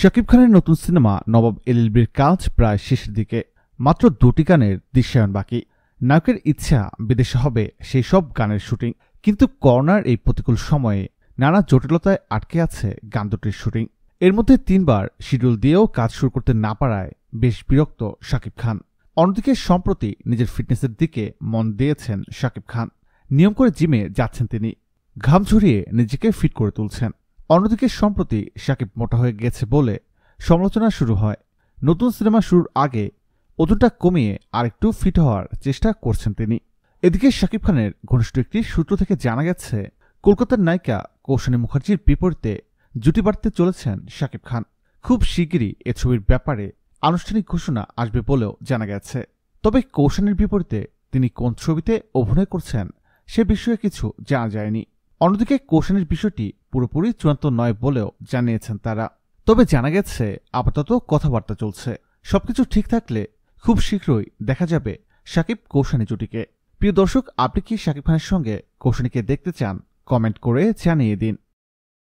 শাকিব খানের নতুন সিনেমা নবাব এলএলবির কাজ প্রায় শেষের দিকে মাত্র দুটি গানের দৃশ্যায়ন বাকি নায়কের ইচ্ছা বিদেশে হবে সেই সব গানের শুটিং কিন্তু করোনার এই প্রতিকূল সময়ে নানা জটিলতায় আটকে আছে গান দুটির শুটিং এর মধ্যে তিনবার শিডিউল দিয়েও কাজ শুরু করতে না পারায় বেশ বিরক্ত শাকিব খান অন্যদিকে সম্প্রতি নিজের ফিটনেসের দিকে মন দিয়েছেন শাকিব খান নিয়ম করে জিমে যাচ্ছেন তিনি ঘাম ঝরিয়ে নিজেকে ফিট করে তুলছেন অন্যদিকে সম্প্রতি সাকিব মোটা হয়ে গেছে বলে সমালোচনা শুরু হয় নতুন সিনেমা শুরুর আগে ওজনটা কমিয়ে আরেকটু ফিট হওয়ার চেষ্টা করছেন তিনি এদিকে শাকিব খানের ঘনিষ্ঠ একটি সূত্র থেকে জানা গেছে কলকাতার নায়িকা কৌশানী মুখার্জির বিপরীতে জুটি বাড়তে চলেছেন শাকিব খান খুব শিগগিরই এ ছবির ব্যাপারে আনুষ্ঠানিক ঘোষণা আসবে বলেও জানা গেছে তবে কৌশানীর বিপরীতে তিনি কোন ছবিতে অভিনয় করছেন সে বিষয়ে কিছু জানা যায়নি অন্যদিকে কোশনের বিষয়টি পুরোপুরি চূড়ান্ত নয় বলেও জানিয়েছেন তারা তবে জানা গেছে আপাতত কথাবার্তা চলছে সবকিছু ঠিক থাকলে খুব শীঘ্রই দেখা যাবে সাকিব কৌশানি জুটিকে প্রিয় দর্শক আপনি কি সাকিব খানের সঙ্গে কৌশানীকে দেখতে চান কমেন্ট করে জানিয়ে দিন